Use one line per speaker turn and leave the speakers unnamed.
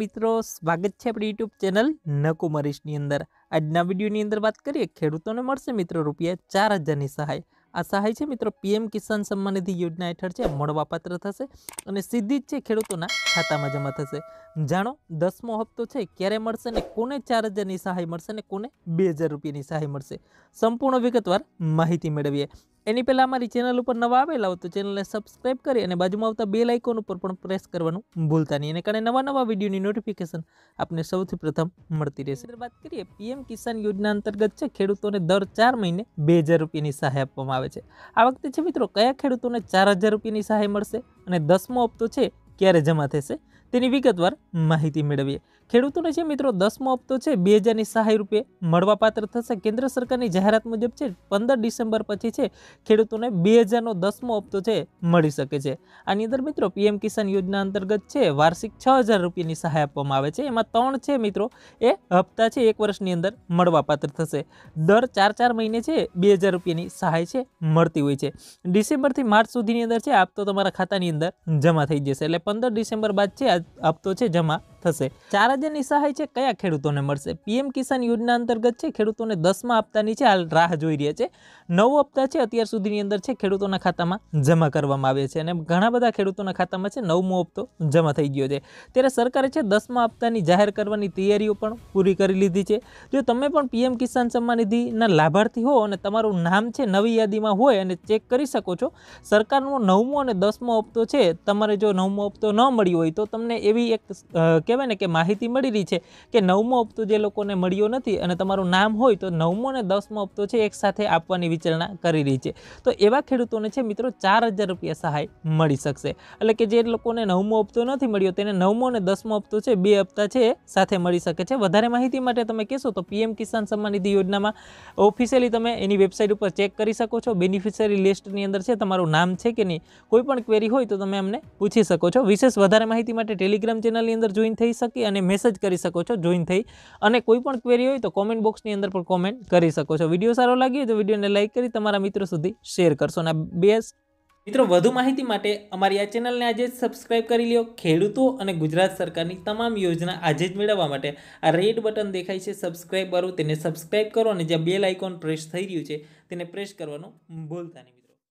મિત્રો સ્વાગત છે આપડે YouTube ચેનલ નકુમરીશની અંદર આજના વિડિયોની અંદર વાત કરીએ ખેડૂતોને મળશે મિત્રો રૂપિયા 4000 ની સહાય આ સહાય છે મિત્રો PM કિસાન સન્માન નિધિ યોજના હેઠળ છે મળવાપાત્ર થશે અને સીધી જ છે ખેડૂતોના ખાતામાં જમા થશે જાણો દસમો હપ્તો છે ક્યારે મળશે ને કોને ચાર હજારની સહાય મળશે ને કોને બે હજાર રૂપિયાની સહાય મળશે સંપૂર્ણ વિગતવાર માહિતી મેળવીએ એની પહેલાં અમારી ચેનલ ઉપર નવા આવેલા હોય તો ચેનલને સબસ્ક્રાઈબ કરી અને બાજુમાં આવતા બે આઇકોન ઉપર પણ પ્રેસ કરવાનું ભૂલતા નહીં અને કારણે નવા નવા વિડીયોની નોટિફિકેશન આપને સૌથી પ્રથમ મળતી રહેશે વાત કરીએ પીએમ કિસાન યોજના અંતર્ગત છે ખેડૂતોને દર ચાર મહિને બે હજાર રૂપિયાની સહાય આપવામાં આવે છે આ વખતે છે મિત્રો કયા ખેડૂતોને ચાર હજાર રૂપિયાની સહાય મળશે અને દસમો હપ્તો છે ક્યારે જમા થશે તેની વિગતવાર માહિતી મેળવીએ ખેડૂતોને છે મિત્રો દસમો હપ્તો છે બે હજારની સહાય રૂપે મળવાપાત્ર થશે કેન્દ્ર સરકારની જાહેરાત મુજબ છે પંદર ડિસેમ્બર પછી છે ખેડૂતોને બે હજારનો દસમો હપ્તો છે મળી શકે છે આની અંદર મિત્રો પીએમ કિસાન યોજના અંતર્ગત છે વાર્ષિક છ હજાર રૂપિયાની સહાય આપવામાં આવે છે એમાં ત્રણ છે મિત્રો એ હપ્તા છે એક વર્ષની અંદર મળવાપાત્ર થશે દર ચાર ચાર મહિને છે બે હજાર રૂપિયાની સહાય છે મળતી હોય છે ડિસેમ્બરથી માર્ચ સુધીની અંદર છે આપતો તમારા ખાતાની અંદર જમા થઈ જશે એટલે પંદર ડિસેમ્બર બાદ છે આ હપ્તો છે જમા થશે ચાર હજારની સહાય છે કયા ખેડૂતોને મળશે પીએમ કિસાન યોજના અંતર્ગત છે ખેડૂતોને દસમા હપ્તાની છે હાલ રાહ જોઈ રહ્યા છે નવો હપ્તા છે અત્યાર સુધીની અંદર છે ખેડૂતોના ખાતામાં જમા કરવામાં આવે છે અને ઘણા બધા ખેડૂતોના ખાતામાં છે નવમો હપ્તો જમા થઈ ગયો છે ત્યારે સરકારે છે દસમા હપ્તાની જાહેર કરવાની તૈયારીઓ પણ પૂરી કરી લીધી છે જો તમે પણ પીએમ કિસાન સન્માન નિધિના લાભાર્થી હો અને તમારું નામ છે નવી યાદીમાં હોય અને ચેક કરી શકો છો સરકારનો નવમો અને દસમો હપ્તો છે તમારે જો નવમો હપ્તો ન મળ્યો હોય તો તમને એવી એક કહેવાય ને કે માહિતી મળી રહી છે કે નવમો હપ્તો જે લોકોને મળ્યો નથી અને તમારું નામ હોય તો નવમો અને દસમો હપ્તો છે એકસાથે આપવાની વિચારણા કરી રહી છે તો એવા ખેડૂતોને છે મિત્રો ચાર હજાર રૂપિયા સહાય મળી શકશે એટલે કે જે લોકોને નવમો હપ્તો નથી મળ્યો તેને નવમો અને દસમો હપ્તો છે બે હપ્તા છે સાથે મળી શકે છે વધારે માહિતી માટે તમે કહેશો તો પીએમ કિસાન સન્માન નિધિ યોજનામાં ઓફિશિયલી તમે એની વેબસાઇટ ઉપર ચેક કરી શકો છો બેનિફિશિયરી લિસ્ટની અંદર છે તમારું નામ છે કે નહીં કોઈ પણ ક્વેરી હોય તો તમે અમને પૂછી શકો છો વિશેષ વધારે માહિતી માટે ટેલિગ્રામ ચેનલની અંદર જોઈન થઈ શકી અને મેસેજ કરી શકો છો જોઈન થઈ અને કોઈ પણ ક્વેરી હોય તો કોમેન્ટ બોક્સની અંદર પણ કોમેન્ટ કરી શકો છો વિડીયો સારો લાગ્યો તો વિડીયોને લાઇક કરી તમારા મિત્રો સુધી શેર કરશો અને બેસ્ટ મિત્રો વધુ માહિતી માટે અમારી આ ચેનલને આજે જ સબસ્ક્રાઇબ કરી લ્યો ખેડૂતો અને ગુજરાત સરકારની તમામ યોજના આજે જ મેળવવા માટે આ રેડ બટન દેખાય છે સબસ્ક્રાઇબ કરો તેને સબસ્ક્રાઈબ કરો અને જ્યાં બેલ આઇકોન પ્રેસ થઈ રહ્યું છે તેને પ્રેસ કરવાનું ભૂલતા નહીં